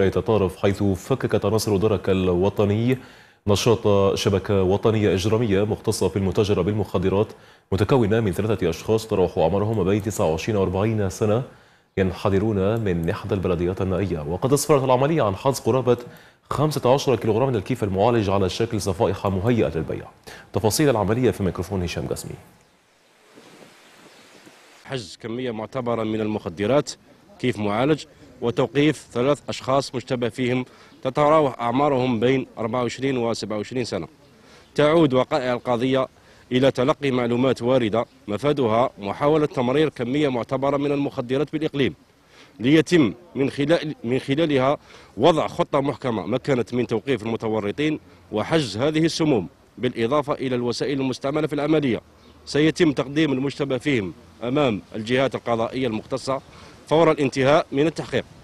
ولاية طارف حيث فككت عناصر درك الوطني نشاط شبكة وطنية إجرامية مختصة في المتاجرة بالمخدرات متكونة من ثلاثة أشخاص تراوح عمرهم ما بين 29 و 40 سنة ينحدرون من إحدى البلديات النائية وقد أسفرت العملية عن حظ قرابة 15 كيلوغرام من الكيف المعالج على شكل صفائح مهيئة للبيع تفاصيل العملية في ميكروفون هشام جسمي حجز كمية معتبرة من المخدرات كيف معالج وتوقيف ثلاث أشخاص مشتبه فيهم تتراوح أعمارهم بين 24 و 27 سنة تعود وقائع القضية إلى تلقي معلومات واردة مفادها محاولة تمرير كمية معتبرة من المخدرات بالإقليم ليتم من خلال من خلالها وضع خطة محكمة مكنت من توقيف المتورطين وحجز هذه السموم بالإضافة إلى الوسائل المستعملة في العملية سيتم تقديم المشتبه فيهم أمام الجهات القضائية المختصة فور الانتهاء من التحقيق